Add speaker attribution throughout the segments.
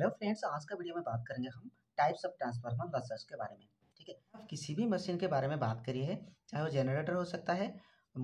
Speaker 1: hello friends आज का video में बात करेंगे हम टाइप्स ऑफ ट्रांसफार्मर बसेस के बारे में ठीक है आप किसी भी मशीन के बारे में बात करिए है चाहे वो जनरेटर हो सकता है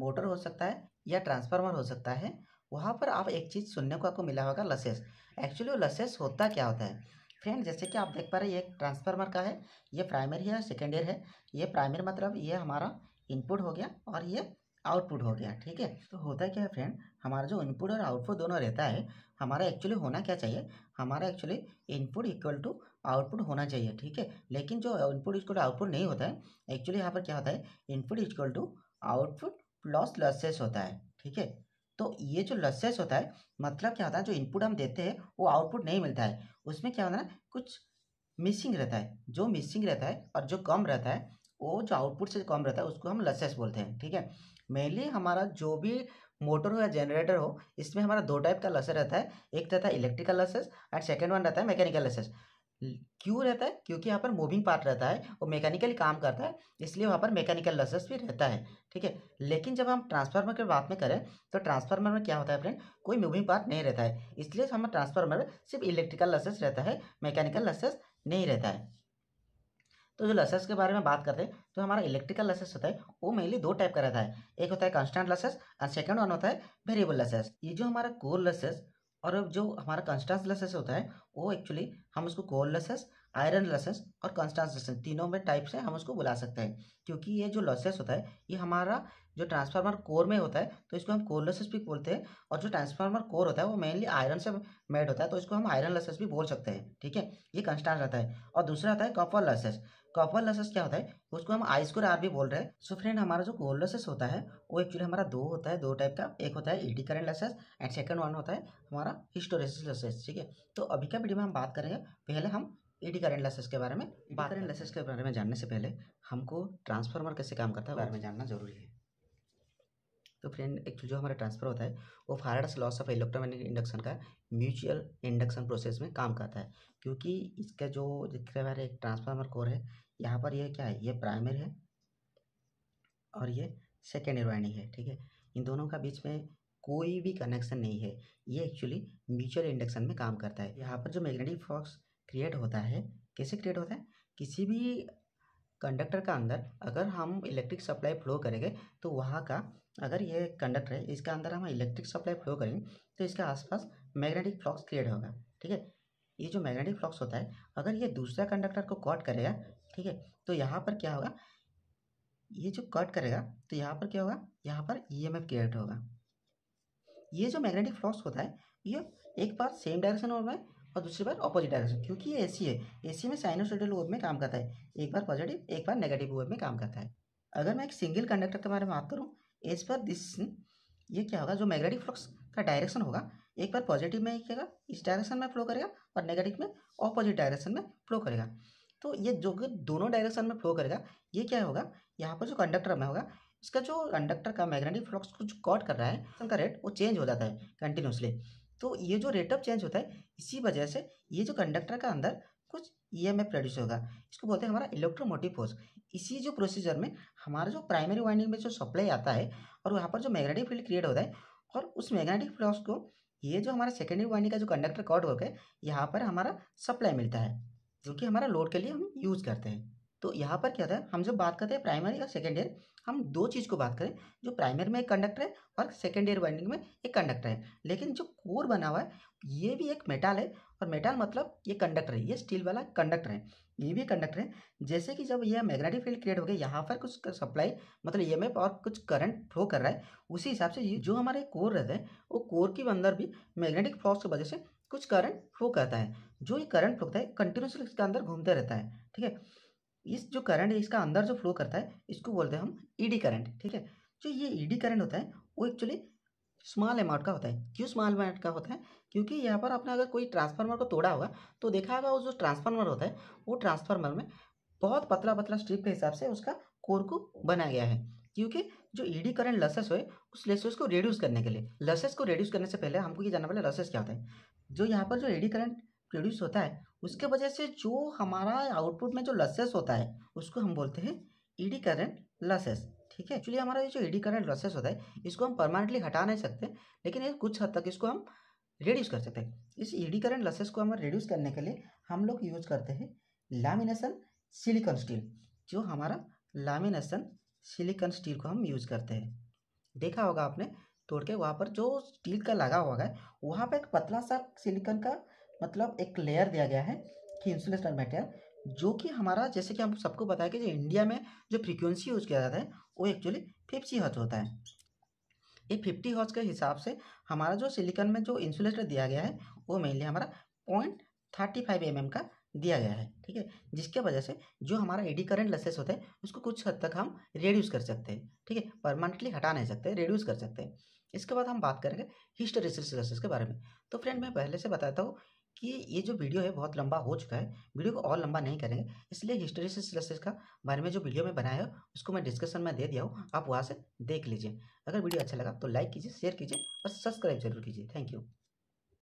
Speaker 1: मोटर हो सकता है या ट्रांसफार्मर हो सकता है वहाँ पर आप एक चीज़ सुनने को आपको मिला होगा लसेस एक्चुअली वो लसेस होता क्या होता है फ्रेंड जैसे कि आप देख पा रहे ये ट्रांसफार्मर का है ये प्राइमरी है सेकेंडरी है ये प्राइमरी मतलब ये हमारा इनपुट हो गया और ये आउटपुट हो गया ठीक है तो होता क्या है फ्रेंड हमारा जो इनपुट और आउटपुट दोनों रहता है हमारा एक्चुअली होना क्या चाहिए हमारा actually input equal to output होना चाहिए ठीक है लेकिन जो इनपुट इक्वल टू आउटपुट नहीं होता है एक्चुअली यहाँ पर क्या होता है input equal to output plus losses होता है ठीक है तो ये जो लसेस होता है मतलब क्या होता है जो इनपुट हम देते हैं वो आउटपुट नहीं मिलता है उसमें क्या होता है ना कुछ मिसिंग रहता है जो मिसिंग रहता है और जो कम रहता है वो जो आउटपुट से कम रहता है उसको हम लसेस बोलते हैं ठीक है मेनली हमारा जो भी मोटर हो या जनरेटर हो इसमें हमारा दो टाइप का लसर रहता है एक रहता है electrical losses and second one रहता है मैकेनिकल लसेस क्यों रहता है क्योंकि यहाँ पर मूविंग पार्ट रहता है वो मैकेनिकली काम करता है इसलिए वहाँ पर मैकेनिकल लसेस भी रहता है ठीक है लेकिन जब हम ट्रांसफार्मर की बात में करें तो ट्रांसफार्मर में क्या होता है फ्रेंड कोई मूविंग पार्ट नहीं रहता है इसलिए हमारा ट्रांसफार्मर सिर्फ इलेक्ट्रिकल लसेस रहता है मैकेनिकल लसेस नहीं रहता है तो जो लसेस के बारे में बात करते हैं तो हमारा इलेक्ट्रिकल लसेस होता है वो मेनली दो टाइप का रहता है एक होता है कांस्टेंट लसेस और सेकंड वन होता है वेरिएबल लसेस ये जो हमारा कोर लसेस और जो हमारा कंस्टांस लसेस होता है वो एक्चुअली हम उसको कोर लसेस आयरन लसेस और कंस्टांस लसेस तीनों में टाइप से हम उसको बुला सकते हैं क्योंकि ये जो लसेस होता है ये हमारा जो ट्रांसफार्मर कोर में होता है तो इसको हम कोर लसेस भी बोलते हैं और जो ट्रांसफार्मर कोर होता है वो मेनली आयरन से मेड होता है तो इसको हम आयरन लसेस भी बोल सकते हैं ठीक है ये कंस्टांस रहता है और दूसरा आता है कॉपर लसेस कॉपर लसेस क्या होता है उसको हम आई स्कोर आर भी बोल रहे हैं सो फ्रेंड हमारा जो गोल्ड लसेस होता है वो एक्चुअली हमारा दो होता है दो टाइप का एक होता है eddy current losses and second one होता है हमारा हिस्टोरेसिस लसेस ठीक है तो अभी का वीडियो में हम बात करेंगे पहले हम ईडी करेंट लसेस के बारे में बात करेंट लसेस के बारे में जानने से पहले हमको ट्रांसफार्मर कैसे काम करता है बारे में जानना जरूरी है तो फ्रेंड एक्चुअली जो हमारा ट्रांसफर होता है वो Faraday's laws of electromagnetic induction का म्यूचुअल इंडक्शन प्रोसेस में काम करता है क्योंकि इसका जो जितना हमारे एक ट्रांसफार्मर कोर है यहाँ पर यह क्या है ये प्राइमरी है और ये सेकेंडरी वाइंडिंग है ठीक है इन दोनों का बीच में कोई भी कनेक्शन नहीं है ये एक्चुअली म्यूचुअल इंडक्शन में काम करता है यहाँ पर जो मैग्नेटिक फ्लक्स क्रिएट होता है कैसे क्रिएट होता है किसी भी कंडक्टर का अंदर अगर हम इलेक्ट्रिक सप्लाई फ्लो करेंगे तो वहाँ का अगर ये कंडक्टर है इसके अंदर हम इलेक्ट्रिक सप्लाई फ्लो करेंगे तो इसके आसपास मैग्नेटिक फ्लक्स क्रिएट होगा ठीक है ये जो मैग्नेटिक फ्लक्स होता है अगर ये दूसरा कंडक्टर को कॉट करेगा ठीक है तो यहाँ पर क्या होगा ये जो कट करेगा तो यहाँ पर क्या होगा यहाँ पर ई एम क्रिएट होगा ये जो मैग्नेटिक फ्लक्स होता है ये एक बार सेम डायरेक्शन में में और दूसरी बार अपोजिट डायरेक्शन क्योंकि ये एसी है एसी में साइनोसोडल वेव में काम करता है एक बार पॉजिटिव एक बार नेगेटिव वेव में काम करता है अगर मैं एक सिंगल कंडक्टर के बारे में बात करूँ एज पर दिस ये क्या होगा जो मैग्नेटिक फ्लक्स का डायरेक्शन होगा एक बार पॉजिटिव में ही इस डायरेक्शन में फ्लो करेगा और नेगेटिव में अपोजिट डायरेक्शन में फ्लो करेगा तो ये जो कि दोनों डायरेक्शन में फ्लो करेगा ये क्या होगा यहाँ पर जो कंडक्टर में होगा इसका जो कंडक्टर का मैग्नेटिक फ्लक्स को जो कॉट कर रहा है उनका रेट वो चेंज हो जाता है कंटिन्यूसली तो ये जो रेट ऑफ चेंज होता है इसी वजह से ये जो कंडक्टर का अंदर कुछ ई एम प्रोड्यूस होगा इसको बोलते हैं हमारा इलेक्ट्रोमोटिव फोर्स इसी जो प्रोसीजर में हमारा जो प्राइमरी वाइंडिंग में जो सप्लाई आता है और वहाँ पर जो मैग्नेटिक फील्ड क्रिएट होता है और उस मैग्नेटिक फ्लक्स को ये जो हमारा सेकेंडरी वाइंडिंग का जो कंडक्टर कॉट होकर यहाँ पर हमारा सप्लाई मिलता है जो कि हमारा लोड के लिए हम यूज़ करते हैं तो यहाँ पर क्या था हम जब बात करते हैं प्राइमरी और सेकेंड ईयर हम दो चीज़ को बात करें जो प्राइमरी में एक कंडक्टर है और सेकेंड ईयर वाइंडिंग में एक कंडक्टर है लेकिन जो कोर बना हुआ है ये भी एक मेटल है और मेटल मतलब ये कंडक्टर है ये स्टील वाला कंडक्टर है ये भी कंडक्टर है जैसे कि जब यह मैग्नेटिक फील्ड क्रिएट हो गया यहाँ पर कुछ सप्लाई मतलब ई और कुछ करंट फ्लो कर रहा है उसी हिसाब से जो हमारे कोर रहते हैं वो कोर के अंदर भी मैग्नेटिक फोर्स की वजह से कुछ करंट फ्लो करता है जो ये करंट फ्लो करता है कंटिन्यूसली इसके अंदर घूमते रहता है ठीक है इस जो करंट है इसका अंदर जो फ्लो करता है इसको बोलते हैं हम ईडी e करंट ठीक है जो ये ईडी e करंट होता है वो एक्चुअली स्मॉल अमाउंट का होता है क्यों स्मॉल अमाउंट का होता है क्योंकि यहाँ पर आपने अगर कोई ट्रांसफार्मर को तोड़ा होगा तो देखा होगा वो जो ट्रांसफार्मर होता है वो ट्रांसफार्मर में बहुत पतला पतला स्ट्रिप के हिसाब से उसका कोर को बनाया गया है क्योंकि जो ईडी करंट लसेस है उस लसेस को रिड्यूस करने के लिए लसेस को रिड्यूस करने से पहले हमको ये जानना पड़ेगा लसेस क्या होता है जो यहाँ पर जो ईडी करंट प्रोड्यूस होता है उसके वजह से जो हमारा आउटपुट में जो लसेस होता है उसको हम बोलते हैं ईडी करंट लसेस ठीक है एक्चुअली हमारा ये जो ईडी करंट लसेस होता है इसको हम परमानेंटली हटा नहीं सकते लेकिन ये कुछ हद तक इसको हम रिड्यूस कर सकते हैं इस ईडी करंट लसेस को हम रिड्यूस करने के लिए हम लोग यूज करते हैं लैमिनेशन सिलिकॉन स्टील जो हमारा लैमिनेशन सिलिकन स्टील को हम यूज़ करते हैं देखा होगा आपने तोड़ के वहाँ पर जो स्टील का लगा हुआ है वहाँ पर एक पतला सा सिलिकन का मतलब एक लेयर दिया गया है कि इंसुलेशन मटेरियल जो कि हमारा जैसे कि हम सबको बताया कि जो इंडिया में जो फ्रीक्वेंसी यूज किया जाता है वो एक्चुअली फिफ्टी हज होता है ये फिफ्टी हज के हिसाब से हमारा जो सिलिकन में जो इंसुलेटर दिया गया है वो मेनली हमारा पॉइंट थर्टी फाइव एम का दिया गया है ठीक है जिसके वजह से जो हमारा एडी करेंट लसेस होते हैं उसको कुछ हद तक हम रिड्यूस कर सकते हैं ठीक है परमानेंटली हटा नहीं सकते रिड्यूस कर सकते हैं इसके बाद हम बात करेंगे हिस्टोरेसिस लसेस के बारे में तो फ्रेंड मैं पहले से बताता हूँ कि ये जो वीडियो है बहुत लंबा हो चुका है वीडियो को और लंबा नहीं करेंगे इसलिए हिस्टोरिसिस लसेस का बारे में जो वीडियो में बनाया है उसको मैं डिस्कशन में दे दिया हूँ आप वहाँ से देख लीजिए अगर वीडियो अच्छा लगा तो लाइक कीजिए शेयर कीजिए और सब्सक्राइब जरूर कीजिए थैंक यू